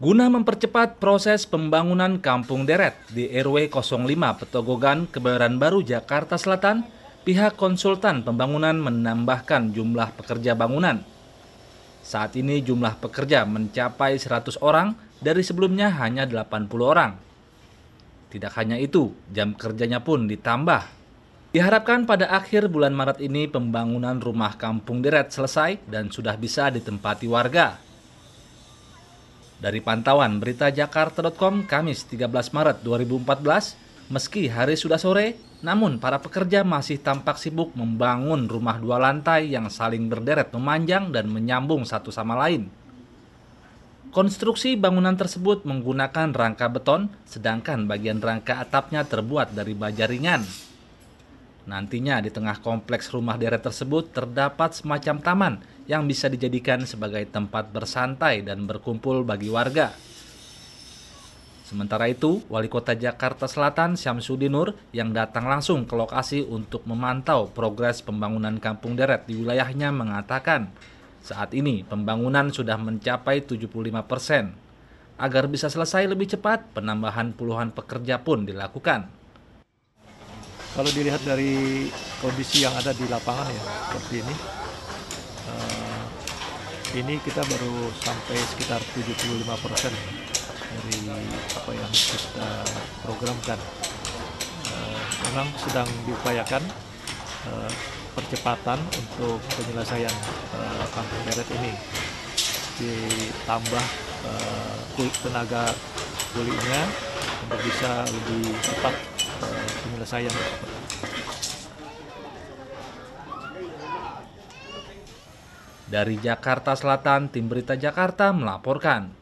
Guna mempercepat proses pembangunan Kampung Deret di RW 05 Petogogan, Kebayoran Baru, Jakarta Selatan, pihak konsultan pembangunan menambahkan jumlah pekerja bangunan. Saat ini jumlah pekerja mencapai 100 orang dari sebelumnya hanya 80 orang. Tidak hanya itu, jam kerjanya pun ditambah. Diharapkan pada akhir bulan Maret ini pembangunan rumah kampung deret selesai dan sudah bisa ditempati warga. Dari pantauan berita jakarta.com Kamis 13 Maret 2014, meski hari sudah sore, namun para pekerja masih tampak sibuk membangun rumah dua lantai yang saling berderet memanjang dan menyambung satu sama lain. Konstruksi bangunan tersebut menggunakan rangka beton, sedangkan bagian rangka atapnya terbuat dari baja ringan. Nantinya di tengah kompleks rumah deret tersebut terdapat semacam taman yang bisa dijadikan sebagai tempat bersantai dan berkumpul bagi warga. Sementara itu, Wali Kota Jakarta Selatan Syamsuddin Nur yang datang langsung ke lokasi untuk memantau progres pembangunan kampung deret di wilayahnya mengatakan, saat ini pembangunan sudah mencapai 75 persen. Agar bisa selesai lebih cepat, penambahan puluhan pekerja pun dilakukan kalau dilihat dari kondisi yang ada di lapangan ya seperti ini uh, ini kita baru sampai sekitar 75% dari apa yang kita programkan uh, memang sedang diupayakan uh, percepatan untuk penyelesaian uh, kampung deret ini ditambah uh, tenaga kulitnya untuk bisa lebih cepat penyelesaian. Ya. Dari Jakarta Selatan, Tim Berita Jakarta melaporkan.